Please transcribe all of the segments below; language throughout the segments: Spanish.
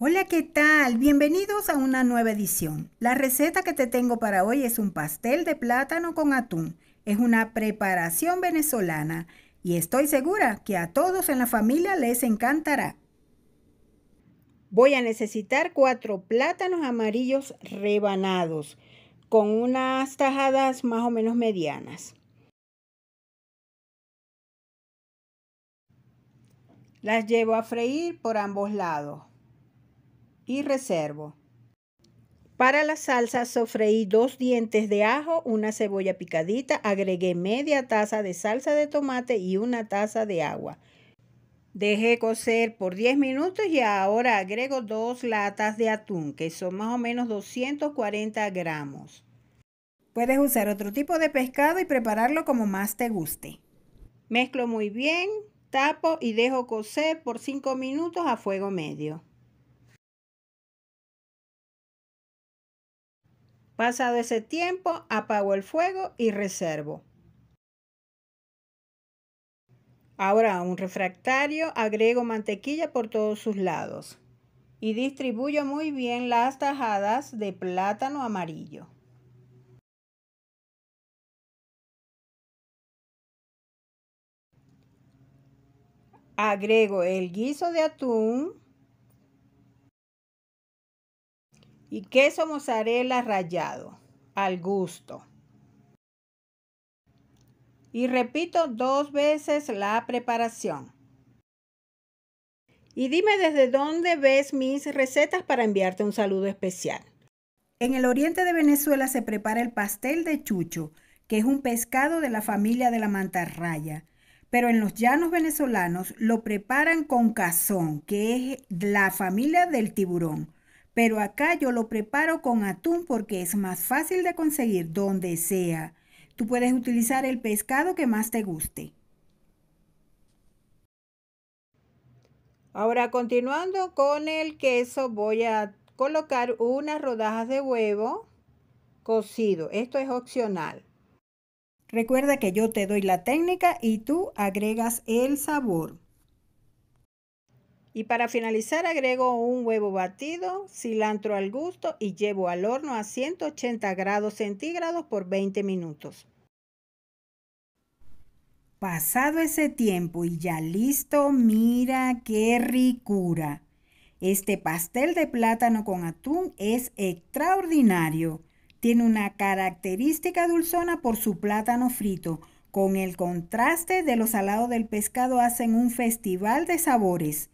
Hola, ¿qué tal? Bienvenidos a una nueva edición. La receta que te tengo para hoy es un pastel de plátano con atún. Es una preparación venezolana y estoy segura que a todos en la familia les encantará. Voy a necesitar cuatro plátanos amarillos rebanados con unas tajadas más o menos medianas. Las llevo a freír por ambos lados y reservo. Para la salsa sofreí dos dientes de ajo, una cebolla picadita, agregué media taza de salsa de tomate y una taza de agua. Dejé cocer por 10 minutos y ahora agrego dos latas de atún, que son más o menos 240 gramos. Puedes usar otro tipo de pescado y prepararlo como más te guste. Mezclo muy bien, tapo y dejo cocer por 5 minutos a fuego medio. Pasado ese tiempo, apago el fuego y reservo. Ahora un refractario agrego mantequilla por todos sus lados y distribuyo muy bien las tajadas de plátano amarillo. Agrego el guiso de atún y queso mozzarella rallado al gusto. Y repito dos veces la preparación. Y dime desde dónde ves mis recetas para enviarte un saludo especial. En el oriente de Venezuela se prepara el pastel de chucho, que es un pescado de la familia de la mantarraya. Pero en los llanos venezolanos lo preparan con cazón, que es la familia del tiburón. Pero acá yo lo preparo con atún porque es más fácil de conseguir donde sea. Tú puedes utilizar el pescado que más te guste. Ahora continuando con el queso voy a colocar unas rodajas de huevo cocido. Esto es opcional. Recuerda que yo te doy la técnica y tú agregas el sabor. Y para finalizar agrego un huevo batido, cilantro al gusto y llevo al horno a 180 grados centígrados por 20 minutos. Pasado ese tiempo y ya listo, mira qué ricura. Este pastel de plátano con atún es extraordinario. Tiene una característica dulzona por su plátano frito. Con el contraste de los salados del pescado hacen un festival de sabores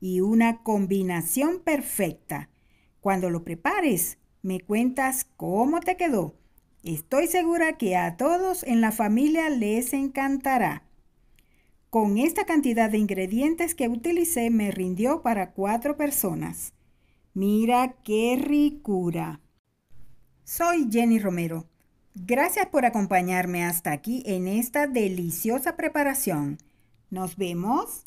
y una combinación perfecta. Cuando lo prepares, me cuentas cómo te quedó. Estoy segura que a todos en la familia les encantará. Con esta cantidad de ingredientes que utilicé me rindió para cuatro personas. Mira qué ricura. Soy Jenny Romero. Gracias por acompañarme hasta aquí en esta deliciosa preparación. Nos vemos